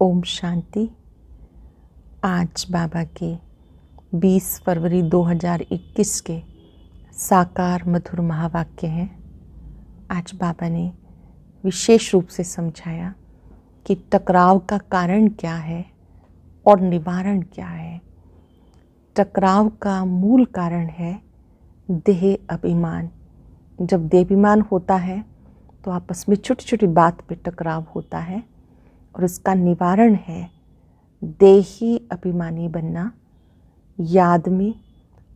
ओम शांति आज बाबा के 20 फरवरी 2021 के साकार मधुर महावाक्य हैं आज बाबा ने विशेष रूप से समझाया कि टकराव का कारण क्या है और निवारण क्या है टकराव का मूल कारण है देह अभिमान जब देह अभिमान होता है तो आपस में छोटी छोटी बात पे टकराव होता है और उसका निवारण है देही अभिमानी बनना याद में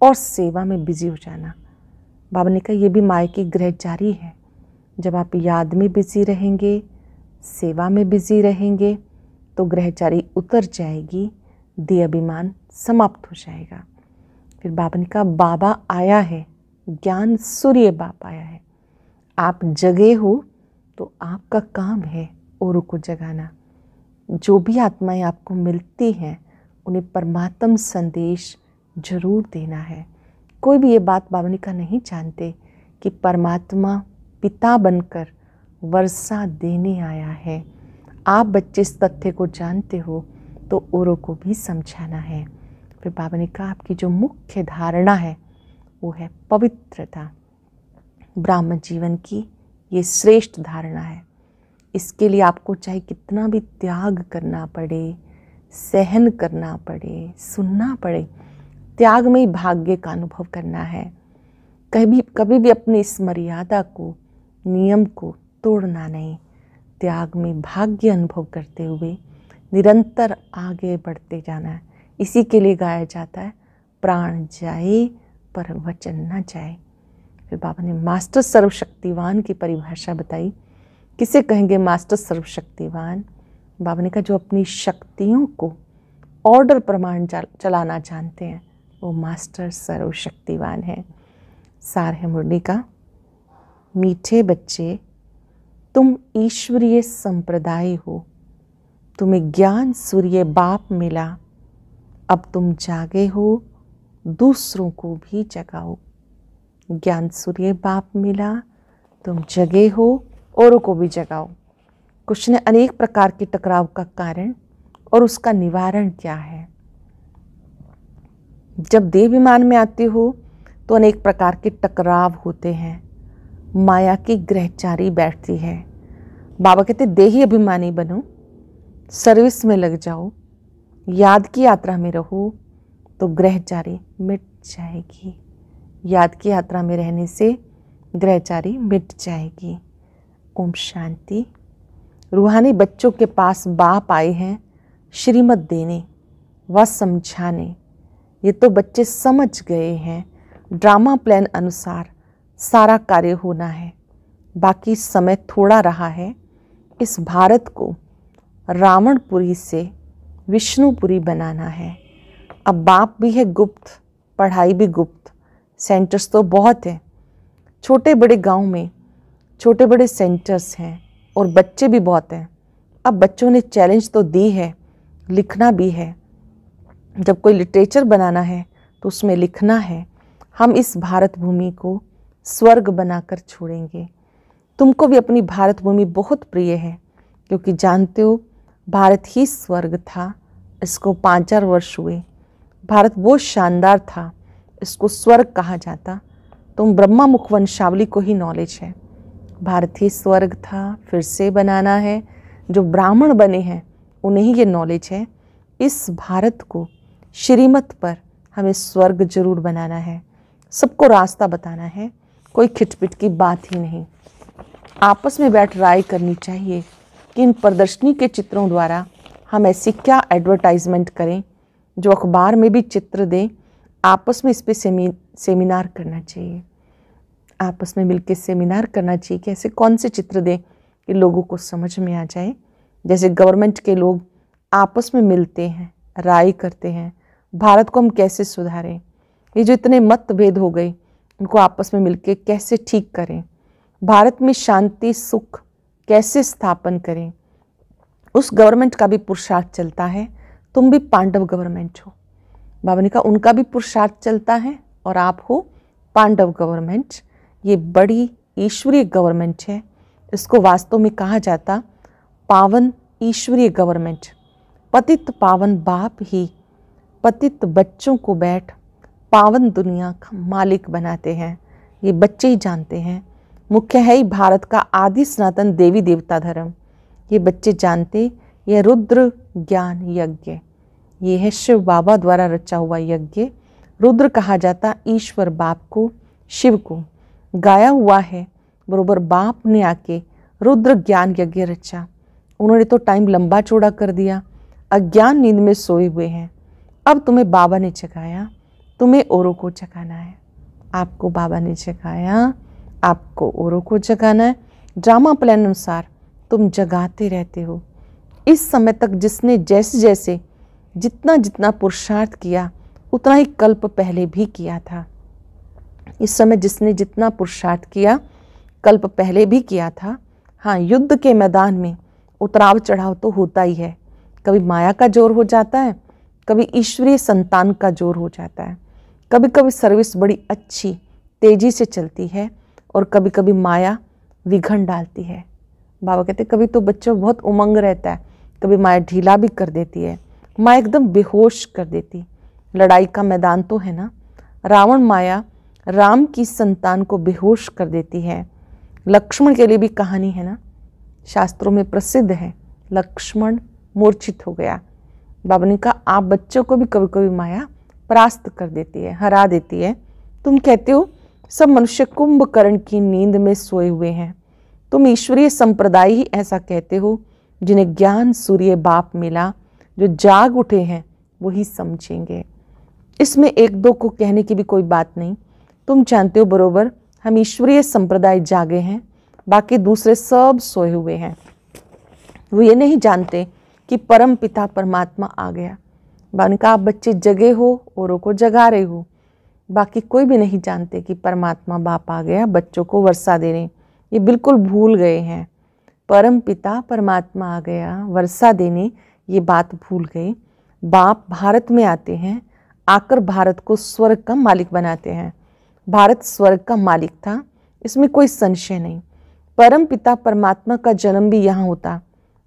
और सेवा में बिजी हो जाना बाबा ने कहा यह भी माए की ग्रह जारी है जब आप याद में बिजी रहेंगे सेवा में बिजी रहेंगे तो ग्रहचारी उतर जाएगी दे अभिमान समाप्त हो जाएगा फिर बाबा ने कहा बाबा आया है ज्ञान सूर्य बाप आया है आप जगे हो तो आपका काम है औरों को जगाना जो भी आत्माएं आपको मिलती हैं उन्हें परमात्म संदेश जरूर देना है कोई भी ये बात बावनिका नहीं जानते कि परमात्मा पिता बनकर वर्षा देने आया है आप बच्चे इस तथ्य को जानते हो तो औरों को भी समझाना है फिर बावनिका आपकी जो मुख्य धारणा है वो है पवित्रता ब्राह्मण जीवन की ये श्रेष्ठ धारणा है इसके लिए आपको चाहे कितना भी त्याग करना पड़े सहन करना पड़े सुनना पड़े त्याग में ही भाग्य का अनुभव करना है कभी कभी भी अपनी इस मर्यादा को नियम को तोड़ना नहीं त्याग में भाग्य अनुभव करते हुए निरंतर आगे बढ़ते जाना है इसी के लिए गाया जाता है प्राण जाए पर वचन न जाए फिर बाबा ने मास्टर सर्वशक्तिवान की परिभाषा बताई किसे कहेंगे मास्टर सर्वशक्तिवान बाबा ने कहा जो अपनी शक्तियों को ऑर्डर प्रमाण चलाना जानते हैं वो मास्टर सर्वशक्तिवान है सार है मुरली का मीठे बच्चे तुम ईश्वरीय संप्रदाय हो तुम्हें ज्ञान सूर्य बाप मिला अब तुम जागे हो दूसरों को भी जगाओ ज्ञान सूर्य बाप मिला तुम जगे हो औरों को भी जगाओ कुछ ने अनेक प्रकार के टकराव का कारण और उसका निवारण क्या है जब देह विमान में आते हो तो अनेक प्रकार के टकराव होते हैं माया की ग्रहचारी बैठती है बाबा कहते देही अभिमानी बनो सर्विस में लग जाओ याद की यात्रा में रहो तो ग्रहचारी मिट जाएगी याद की यात्रा में रहने से ग्रहचारी मिट जाएगी ओम शांति रूहानी बच्चों के पास बाप आए हैं श्रीमत देने व समझाने ये तो बच्चे समझ गए हैं ड्रामा प्लान अनुसार सारा कार्य होना है बाकी समय थोड़ा रहा है इस भारत को रावणपुरी से विष्णुपुरी बनाना है अब बाप भी है गुप्त पढ़ाई भी गुप्त सेंटर्स तो बहुत हैं छोटे बड़े गांव में छोटे बड़े सेंटर्स हैं और बच्चे भी बहुत हैं अब बच्चों ने चैलेंज तो दी है लिखना भी है जब कोई लिटरेचर बनाना है तो उसमें लिखना है हम इस भारत भूमि को स्वर्ग बनाकर छोड़ेंगे तुमको भी अपनी भारत भूमि बहुत प्रिय है क्योंकि जानते हो भारत ही स्वर्ग था इसको पाँच चार वर्ष हुए भारत बहुत शानदार था इसको स्वर्ग कहा जाता तुम ब्रह्मा मुखवंशावली को ही नॉलेज है भारतीय स्वर्ग था फिर से बनाना है जो ब्राह्मण बने हैं उन्हें ये नॉलेज है इस भारत को श्रीमत पर हमें स्वर्ग जरूर बनाना है सबको रास्ता बताना है कोई खिटपिट की बात ही नहीं आपस में बैठ राय करनी चाहिए कि इन प्रदर्शनी के चित्रों द्वारा हम ऐसी क्या एडवर्टाइजमेंट करें जो अखबार में भी चित्र दें आपस में इस पर सेमी सेमिनार करना चाहिए आपस में मिलकर सेमिनार करना चाहिए कि ऐसे कौन से चित्र दें कि लोगों को समझ में आ जाए जैसे गवर्नमेंट के लोग आपस में मिलते हैं राय करते हैं भारत को हम कैसे सुधारें ये जो इतने मतभेद हो गए उनको आपस में मिलकर कैसे ठीक करें भारत में शांति सुख कैसे स्थापन करें उस गवर्नमेंट का भी पुरुषार्थ चलता है तुम भी पांडव गवर्नमेंट हो बाबा ने कहा उनका भी पुरुषार्थ चलता है और आप हो पांडव गवर्नमेंट ये बड़ी ईश्वरीय गवर्नमेंट है इसको वास्तव में कहा जाता पावन ईश्वरीय गवर्नमेंट पतित पावन बाप ही पतित बच्चों को बैठ पावन दुनिया का मालिक बनाते हैं ये बच्चे ही जानते हैं मुख्य है ही भारत का आदि सनातन देवी देवता धर्म ये बच्चे जानते यह रुद्र ज्ञान यज्ञ ये है शिव बाबा द्वारा रचा हुआ यज्ञ रुद्र कहा जाता ईश्वर बाप को शिव को गाया हुआ है बरोबर बाप ने आके रुद्र ज्ञान यज्ञ रचा उन्होंने तो टाइम लंबा चौड़ा कर दिया अज्ञान नींद में सोए हुए हैं अब तुम्हें बाबा ने जगाया तुम्हें औरों को जगाना है आपको बाबा ने जगाया आपको औरों को जगाना है ड्रामा प्लान अनुसार तुम जगाते रहते हो इस समय तक जिसने जैसे जैसे जितना जितना पुरुषार्थ किया उतना ही कल्प पहले भी किया था इस समय जिसने जितना पुरुषार्थ किया कल्प पहले भी किया था हाँ युद्ध के मैदान में उतराव चढ़ाव तो होता ही है कभी माया का जोर हो जाता है कभी ईश्वरीय संतान का जोर हो जाता है कभी कभी सर्विस बड़ी अच्छी तेजी से चलती है और कभी कभी माया विघन डालती है बाबा कहते कभी तो बच्चों बहुत उमंग रहता है कभी माया ढीला भी कर देती है माया एकदम बेहोश कर देती लड़ाई का मैदान तो है ना रावण माया राम की संतान को बेहोश कर देती है लक्ष्मण के लिए भी कहानी है ना शास्त्रों में प्रसिद्ध है लक्ष्मण मूर्छित हो गया बाबा ने कहा आप बच्चों को भी कभी कभी माया परास्त कर देती है हरा देती है तुम कहते हो सब मनुष्य कुंभकर्ण की नींद में सोए हुए हैं तुम ईश्वरीय संप्रदाय ही ऐसा कहते हो जिन्हें ज्ञान सूर्य बाप मिला जो जाग उठे हैं वही समझेंगे इसमें एक दो को कहने की भी कोई बात नहीं तुम जानते हो बरोबर हम ईश्वरीय संप्रदाय जागे हैं बाकी दूसरे सब सोए हुए हैं वो ये नहीं जानते कि परम पिता परमात्मा आ गया बाने कहा आप बच्चे जगे हो औरों को जगा रहे हो बाकी कोई भी नहीं जानते कि परमात्मा बाप आ गया बच्चों को वर्षा देने ये बिल्कुल भूल गए हैं परम पिता परमात्मा आ गया वर्षा देने ये बात भूल गए बाप भारत में आते हैं आकर भारत को स्वर्ग का मालिक बनाते हैं भारत स्वर्ग का मालिक था इसमें कोई संशय नहीं परम पिता परमात्मा का जन्म भी यहाँ होता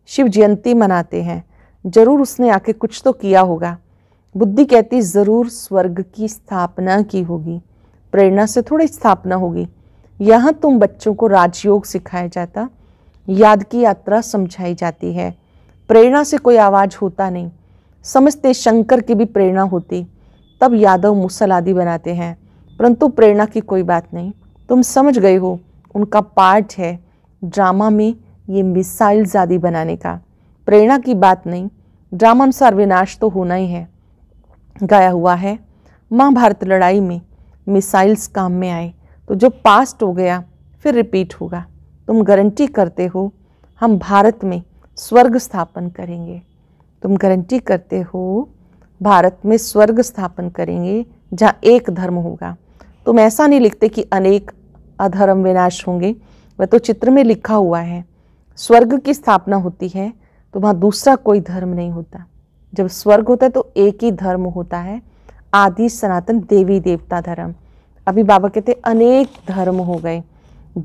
शिव जयंती मनाते हैं जरूर उसने आके कुछ तो किया होगा बुद्धि कहती ज़रूर स्वर्ग की स्थापना की होगी प्रेरणा से थोड़ी स्थापना होगी यहाँ तुम बच्चों को राजयोग सिखाया जाता याद की यात्रा समझाई जाती है प्रेरणा से कोई आवाज़ होता नहीं समझते शंकर की भी प्रेरणा होती तब यादव मुसल आदि बनाते हैं परंतु प्रेरणा की कोई बात नहीं तुम समझ गए हो उनका पार्ट है ड्रामा में ये मिसाइल आदि बनाने का प्रेरणा की बात नहीं ड्रामा अनुसार विनाश तो होना ही है गाया हुआ है महाभारत लड़ाई में मिसाइल्स काम में आए तो जो पास्ट हो गया फिर रिपीट होगा तुम गारंटी करते हो हम भारत में स्वर्ग स्थापन करेंगे तुम गारंटी करते हो भारत में स्वर्ग स्थापन करेंगे जहाँ एक धर्म होगा तुम ऐसा नहीं लिखते कि अनेक अधर्म विनाश होंगे वह तो चित्र में लिखा हुआ है स्वर्ग की स्थापना होती है तो वहाँ दूसरा कोई धर्म नहीं होता जब स्वर्ग होता है तो एक ही धर्म होता है आदि सनातन देवी देवता धर्म अभी बाबा कहते अनेक धर्म हो गए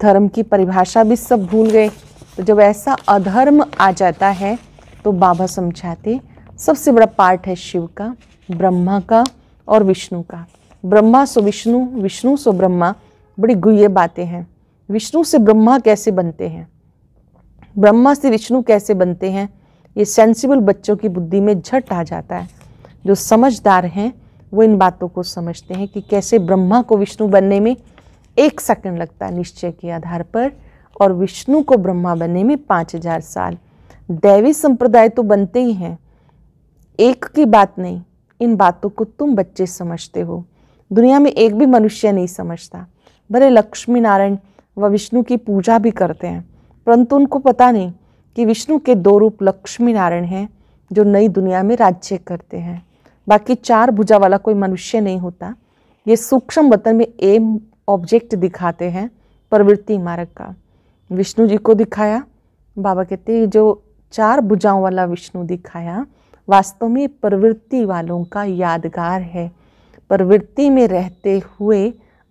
धर्म की परिभाषा भी सब भूल गए तो जब ऐसा अधर्म आ जाता है तो बाबा समझाते सबसे बड़ा पार्ट है शिव का ब्रह्मा का और विष्णु का ब्रह्मा सो विष्णु विष्णु सो ब्रह्मा बड़ी गुह्य बातें हैं विष्णु से ब्रह्मा कैसे बनते हैं ब्रह्मा से विष्णु कैसे बनते हैं ये सेंसिबल बच्चों की बुद्धि में झट आ जाता है जो समझदार हैं वो इन बातों को समझते हैं कि कैसे ब्रह्मा को विष्णु बनने में एक सेकंड लगता है निश्चय के आधार पर और विष्णु को ब्रह्मा बनने में पाँच हजार साल दैवी संप्रदाय तो बनते ही हैं एक की बात नहीं इन बातों को तुम बच्चे समझते हो दुनिया में एक भी मनुष्य नहीं समझता भले लक्ष्मी नारायण व विष्णु की पूजा भी करते हैं परंतु उनको पता नहीं कि विष्णु के दो रूप लक्ष्मी नारायण हैं जो नई दुनिया में राज्य करते हैं बाकी चार भुजा वाला कोई मनुष्य नहीं होता ये सूक्ष्म वतन में एम ऑब्जेक्ट दिखाते हैं प्रवृत्ति मार्ग का विष्णु जी को दिखाया बाबा कहते हैं जो चार भुजाओं वाला विष्णु दिखाया वास्तव में प्रवृत्ति वालों का यादगार है प्रवृत्ति में रहते हुए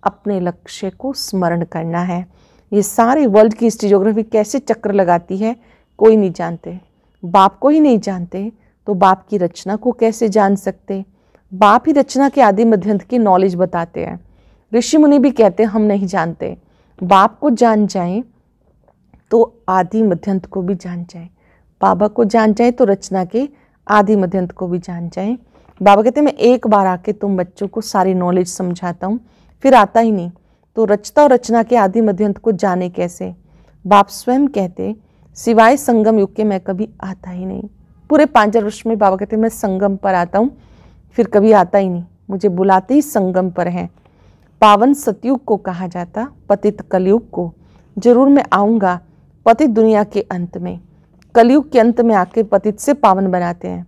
अपने लक्ष्य को स्मरण करना है ये सारे वर्ल्ड की हिस्ट्रियोग्राफी कैसे चक्र लगाती है कोई नहीं जानते बाप को ही नहीं जानते तो बाप की रचना को कैसे जान सकते बाप ही रचना के आदि मध्यंत की नॉलेज बताते हैं ऋषि मुनि भी कहते हैं हम नहीं जानते बाप को जान जाएं तो आदि मध्यंत को भी जान जाएं बाबा को जान जाएं तो रचना के आदि मध्यंत को भी जान जाएं बाबा कहते मैं एक बार आके तुम बच्चों को सारी नॉलेज समझाता हूँ फिर आता ही नहीं तो रचता और रचना के आदि मध्यंत को जाने कैसे बाप स्वयं कहते सिवाय संगम युग के मैं कभी आता ही नहीं पूरे पाँच वर्ष में बाबा कहते मैं संगम पर आता हूँ फिर कभी आता ही नहीं मुझे बुलाते ही संगम पर हैं पावन सतयुग को कहा जाता पतित कलयुग को जरूर मैं आऊँगा पतित दुनिया के अंत में कलयुग के अंत में आके पतित से पावन बनाते हैं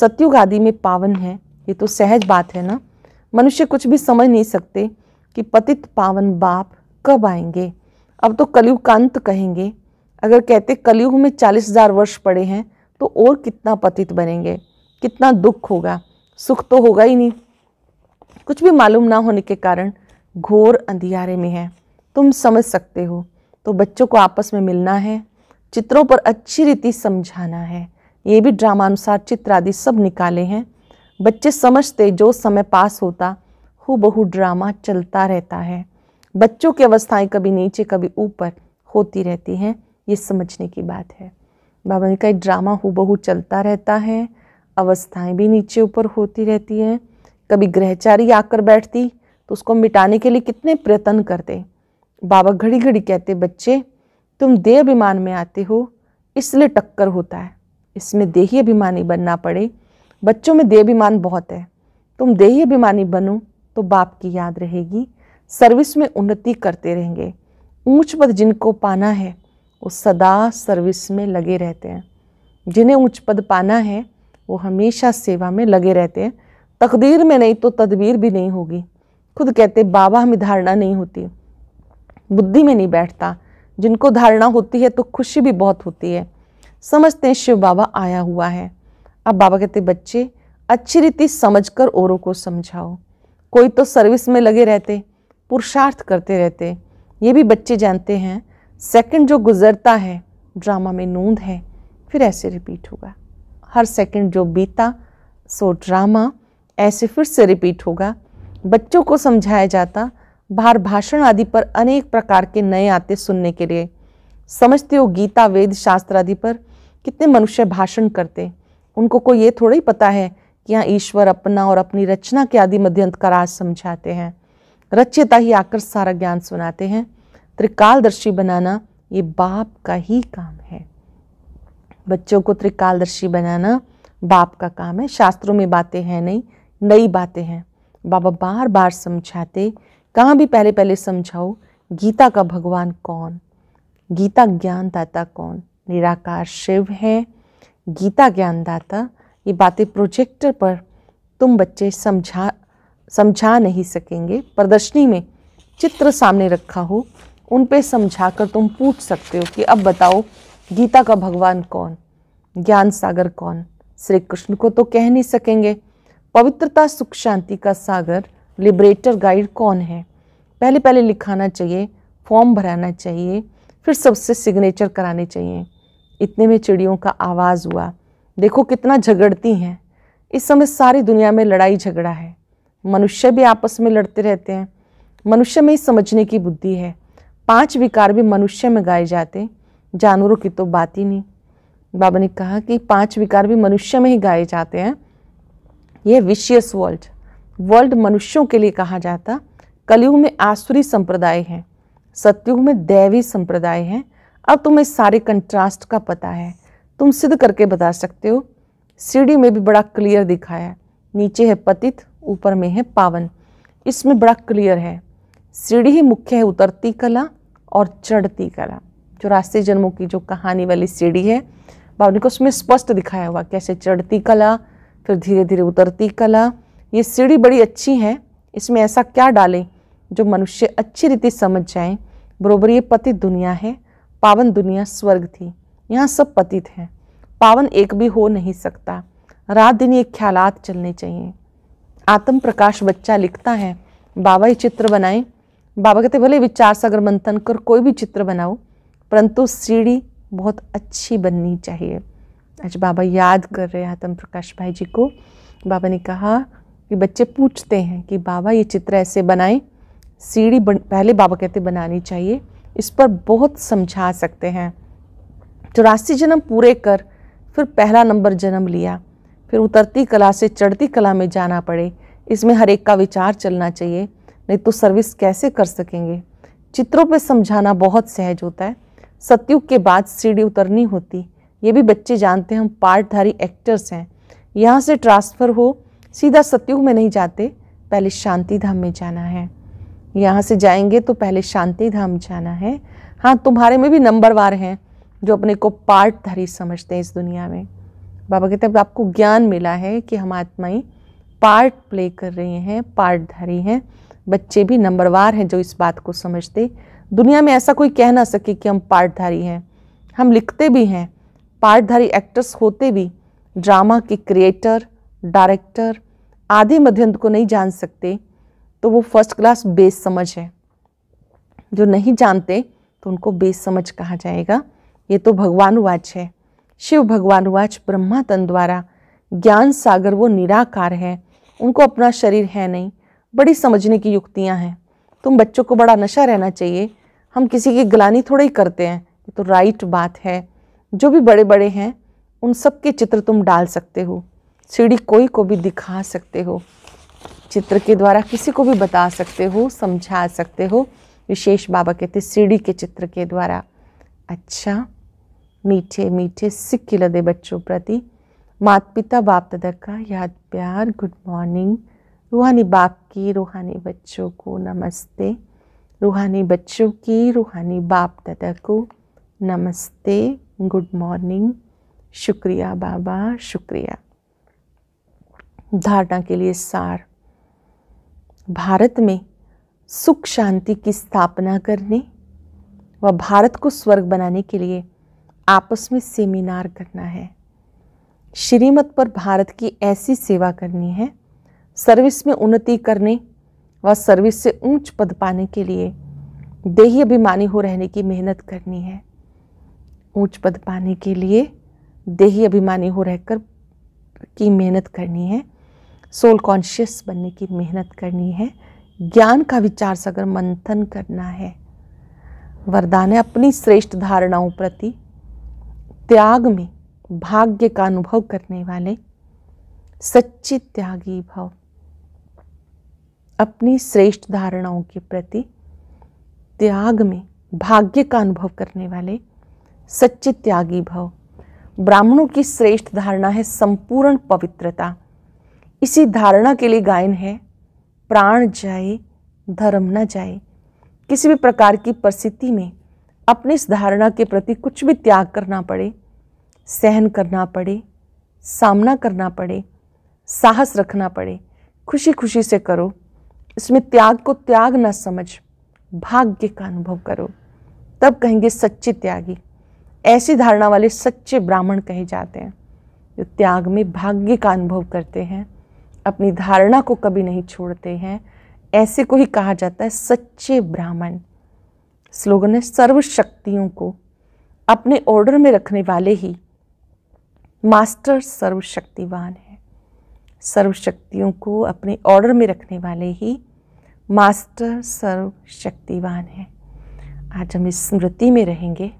सत्युग आदि में पावन है ये तो सहज बात है ना मनुष्य कुछ भी समझ नहीं सकते कि पतित पावन बाप कब आएंगे अब तो कलयुग कांत कहेंगे अगर कहते कलयुग में चालीस हजार वर्ष पड़े हैं तो और कितना पतित बनेंगे कितना दुख होगा सुख तो होगा ही नहीं कुछ भी मालूम ना होने के कारण घोर अंधियारे में है तुम समझ सकते हो तो बच्चों को आपस में मिलना है चित्रों पर अच्छी रीति समझाना है ये भी ड्रामा अनुसार चित्र आदि सब निकाले हैं बच्चे समझते जो समय पास होता हु बहु ड्रामा चलता रहता है बच्चों की अवस्थाएं कभी नीचे कभी ऊपर होती रहती हैं ये समझने की बात है बाबा ने कहा ड्रामा हु बहु चलता रहता है अवस्थाएं भी नीचे ऊपर होती रहती हैं कभी ग्रहचारी आकर बैठती तो उसको मिटाने के लिए कितने प्रयत्न करते बाबा घड़ी घड़ी कहते बच्चे तुम देह अभिमान में आते हो इसलिए टक्कर होता है इसमें देही अभिमानी बनना पड़े बच्चों में देह अभिमान बहुत है तुम देही अभिमानी बनो तो बाप की याद रहेगी सर्विस में उन्नति करते रहेंगे ऊंच पद जिनको पाना है वो सदा सर्विस में लगे रहते हैं जिन्हें ऊंच पद पाना है वो हमेशा सेवा में लगे रहते हैं तकदीर में नहीं तो तदबीर भी नहीं होगी खुद कहते बाबा हमें धारणा नहीं होती बुद्धि में नहीं बैठता जिनको धारणा होती है तो खुशी भी बहुत होती है समझते हैं शिव बाबा आया हुआ है अब बाबा कहते बच्चे अच्छी रीति समझकर औरों को समझाओ कोई तो सर्विस में लगे रहते पुरुषार्थ करते रहते ये भी बच्चे जानते हैं सेकंड जो गुजरता है ड्रामा में नूंद है फिर ऐसे रिपीट होगा हर सेकंड जो बीता सो ड्रामा ऐसे फिर से रिपीट होगा बच्चों को समझाया जाता बाहर भाषण आदि पर अनेक प्रकार के नए आते सुनने के लिए समझते हो गीता वेद शास्त्र आदि पर कितने मनुष्य भाषण करते उनको को ये थोड़ा ही पता है कि यहाँ ईश्वर अपना और अपनी रचना के आदि मध्यंत का राज समझाते हैं रच्यता ही आकर सारा ज्ञान सुनाते हैं त्रिकालदर्शी बनाना ये बाप का ही काम है बच्चों को त्रिकालदर्शी बनाना बाप का काम है शास्त्रों में बातें हैं नहीं नई बातें हैं बाबा बार बार समझाते कहाँ भी पहले पहले समझाओ गीता का भगवान कौन गीता ज्ञानदाता कौन निराकार शिव हैं गीता ज्ञानदाता ये बातें प्रोजेक्टर पर तुम बच्चे समझा समझा नहीं सकेंगे प्रदर्शनी में चित्र सामने रखा हो उन पे समझा कर तुम पूछ सकते हो कि अब बताओ गीता का भगवान कौन ज्ञान सागर कौन श्री कृष्ण को तो कह नहीं सकेंगे पवित्रता सुख शांति का सागर लिबरेटर गाइड कौन है पहले पहले लिखाना चाहिए फॉर्म भराना चाहिए फिर सबसे सिग्नेचर कराने चाहिए इतने में चिड़ियों का आवाज़ हुआ देखो कितना झगड़ती हैं इस समय सारी दुनिया में लड़ाई झगड़ा है मनुष्य भी आपस में लड़ते रहते हैं मनुष्य में ही समझने की बुद्धि है पांच विकार भी मनुष्य में गाए जाते जानवरों की तो बात ही नहीं बाबा ने कहा कि पांच विकार भी मनुष्य में ही गाए जाते हैं यह विशियस वर्ल्ड वर्ल्ड मनुष्यों के लिए कहा जाता कलयुग में आसुरी संप्रदाय हैं सत्युग में दैवी संप्रदाय हैं अब तुम्हें सारे कंट्रास्ट का पता है तुम सिद्ध करके बता सकते हो सीढ़ी में भी बड़ा क्लियर दिखा है नीचे है पतित ऊपर में है पावन इसमें बड़ा क्लियर है सीढ़ी ही मुख्य है उतरती कला और चढ़ती कला जो रास्ते जन्मों की जो कहानी वाली सीढ़ी है बाबू को उसमें स्पष्ट दिखाया हुआ कैसे चढ़ती कला फिर धीरे धीरे उतरती कला ये सीढ़ी बड़ी अच्छी है इसमें ऐसा क्या डालें जो मनुष्य अच्छी रीति समझ जाए बरोबर ये पति दुनिया है पावन दुनिया स्वर्ग थी यहाँ सब पतित हैं पावन एक भी हो नहीं सकता रात दिन ये ख्यालात चलने चाहिए आत्म प्रकाश बच्चा लिखता है बाबा ये चित्र बनाए बाबा कहते भले विचार सागर मंथन कर कोई भी चित्र बनाओ परंतु सीढ़ी बहुत अच्छी बननी चाहिए आज बाबा याद कर रहे हैं आत्म प्रकाश भाई जी को बाबा ने कहा कि बच्चे पूछते हैं कि बाबा ये चित्र ऐसे बनाए सीढ़ी बन, पहले बाबा कहते बनानी चाहिए इस पर बहुत समझा सकते हैं चौरासी जन्म पूरे कर फिर पहला नंबर जन्म लिया फिर उतरती कला से चढ़ती कला में जाना पड़े इसमें हर एक का विचार चलना चाहिए नहीं तो सर्विस कैसे कर सकेंगे चित्रों पर समझाना बहुत सहज होता है सत्युग के बाद सीढ़ी उतरनी होती ये भी बच्चे जानते हैं हम पार्टधारी एक्टर्स हैं यहाँ से ट्रांसफ़र हो सीधा सत्युग में नहीं जाते पहले शांति धाम में जाना है यहाँ से जाएंगे तो पहले शांति धाम जाना है हाँ तुम्हारे में भी नंबरवार हैं जो अपने को पार्टधारी समझते हैं इस दुनिया में बाबा कहते हैं आपको ज्ञान मिला है कि हम आत्माएं पार्ट प्ले कर रहे हैं पार्टधारी हैं बच्चे भी नंबरवार हैं जो इस बात को समझते दुनिया में ऐसा कोई कह ना सके कि हम पार्टधारी हैं हम लिखते भी हैं पार्टधारी एक्टर्स होते भी ड्रामा के क्रिएटर डायरेक्टर आधे मध्यंत को नहीं जान सकते तो वो फर्स्ट क्लास बेस समझ है जो नहीं जानते तो उनको बेस समझ कहा जाएगा ये तो भगवानुवाच है शिव भगवानुवाच ब्रह्मा तन द्वारा ज्ञान सागर वो निराकार है उनको अपना शरीर है नहीं बड़ी समझने की युक्तियाँ हैं तुम बच्चों को बड़ा नशा रहना चाहिए हम किसी की गलानी थोड़ी ही करते हैं ये तो राइट बात है जो भी बड़े बड़े हैं उन सब के चित्र तुम डाल सकते हो सीढ़ी कोई को भी दिखा सकते हो चित्र के द्वारा किसी को भी बता सकते हो समझा सकते हो विशेष बाबा कहते सीढ़ी के चित्र के द्वारा अच्छा मीठे मीठे सिक्की लदे बच्चों प्रति माता पिता बाप दादा का याद प्यार गुड मॉर्निंग रूहानी बाप की रूहानी बच्चों को नमस्ते रूहानी बच्चों की रूहानी बाप दादा को नमस्ते गुड मॉर्निंग शुक्रिया बाबा शुक्रिया धारणा के लिए सार भारत में सुख शांति की स्थापना करने व भारत को स्वर्ग बनाने के लिए आपस में सेमिनार करना है श्रीमत पर भारत की ऐसी सेवा करनी है सर्विस में उन्नति करने व सर्विस से ऊंच पद पाने के लिए देही अभिमानी हो रहने की मेहनत करनी है ऊंच पद पाने के लिए देही अभिमानी हो रहकर की मेहनत करनी है सोल कॉन्शियस बनने की मेहनत करनी है ज्ञान का विचार सगर मंथन करना है वरदान है अपनी श्रेष्ठ धारणाओं प्रति त्याग में भाग्य का अनुभव करने वाले सच्चे त्यागी भाव अपनी श्रेष्ठ धारणाओं के प्रति त्याग में भाग्य का अनुभव करने वाले सच्चे त्यागी भाव ब्राह्मणों की श्रेष्ठ धारणा है संपूर्ण पवित्रता इसी धारणा के लिए गायन है प्राण जाए धर्म न जाए किसी भी प्रकार की परिस्थिति में अपनी इस धारणा के प्रति कुछ भी त्याग करना पड़े सहन करना पड़े सामना करना पड़े साहस रखना पड़े खुशी खुशी से करो इसमें त्याग को त्याग ना समझ भाग्य का अनुभव करो तब कहेंगे सच्चे त्यागी ऐसी धारणा वाले सच्चे ब्राह्मण कहे जाते हैं जो त्याग में भाग्य का अनुभव करते हैं अपनी धारणा को कभी नहीं छोड़ते हैं ऐसे को ही कहा जाता है सच्चे ब्राह्मण स्लोगन है सर्वशक्तियों को अपने ऑर्डर में रखने वाले ही मास्टर सर्वशक्तिवान है सर्वशक्तियों को अपने ऑर्डर में रखने वाले ही मास्टर सर्वशक्तिवान है आज हम इस स्मृति में रहेंगे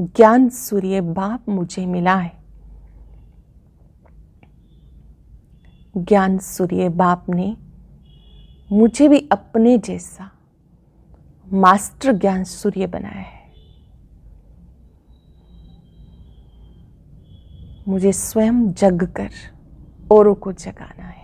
ज्ञान सूर्य बाप मुझे मिला है ज्ञान सूर्य बाप ने मुझे भी अपने जैसा मास्टर ज्ञान सूर्य बनाया है मुझे स्वयं जग कर औरों को जगाना है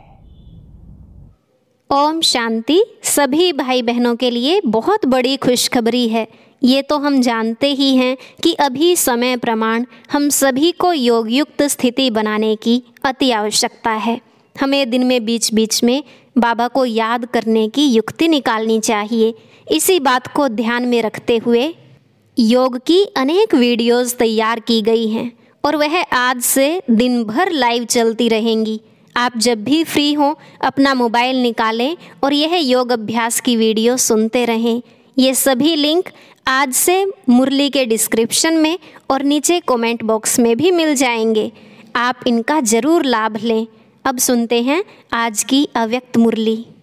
ओम शांति सभी भाई बहनों के लिए बहुत बड़ी खुशखबरी है ये तो हम जानते ही हैं कि अभी समय प्रमाण हम सभी को योगयुक्त स्थिति बनाने की अति आवश्यकता है हमें दिन में बीच बीच में बाबा को याद करने की युक्ति निकालनी चाहिए इसी बात को ध्यान में रखते हुए योग की अनेक वीडियोस तैयार की गई हैं और वह आज से दिन भर लाइव चलती रहेंगी आप जब भी फ्री हों अपना मोबाइल निकालें और यह योग अभ्यास की वीडियो सुनते रहें ये सभी लिंक आज से मुरली के डिस्क्रिप्शन में और नीचे कमेंट बॉक्स में भी मिल जाएंगे आप इनका ज़रूर लाभ लें अब सुनते हैं आज की अव्यक्त मुरली